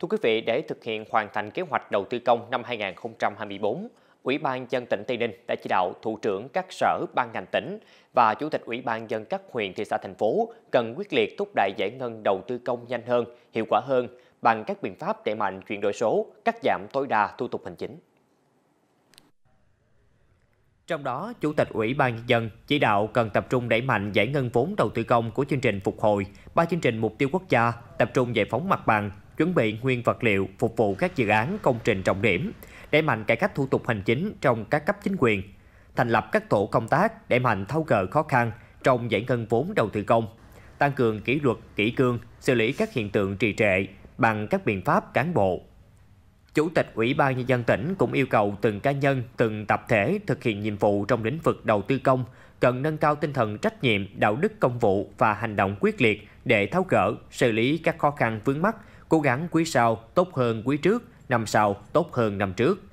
Thưa quý vị, để thực hiện hoàn thành kế hoạch đầu tư công năm 2024, Ủy ban dân tỉnh Tây Ninh đã chỉ đạo thủ trưởng các sở ban ngành tỉnh và chủ tịch Ủy ban dân các huyện thị xã thành phố cần quyết liệt thúc đẩy giải ngân đầu tư công nhanh hơn, hiệu quả hơn bằng các biện pháp đẩy mạnh chuyển đổi số, cắt giảm tối đa thủ tục hành chính. Trong đó, Chủ tịch Ủy ban Nhân dân chỉ đạo cần tập trung đẩy mạnh giải ngân vốn đầu tư công của chương trình phục hồi, ba chương trình mục tiêu quốc gia, tập trung giải phóng mặt bằng, chuẩn bị nguyên vật liệu phục vụ các dự án công trình trọng điểm, đẩy mạnh cải cách thủ tục hành chính trong các cấp chính quyền, thành lập các tổ công tác đẩy mạnh tháo gỡ khó khăn trong giải ngân vốn đầu tư công, tăng cường kỷ luật, kỷ cương, xử lý các hiện tượng trì trệ bằng các biện pháp cán bộ. Chủ tịch Ủy ban Nhân dân tỉnh cũng yêu cầu từng cá nhân, từng tập thể thực hiện nhiệm vụ trong lĩnh vực đầu tư công cần nâng cao tinh thần trách nhiệm, đạo đức công vụ và hành động quyết liệt để tháo gỡ, xử lý các khó khăn vướng mắt cố gắng quý sau tốt hơn quý trước, năm sau tốt hơn năm trước.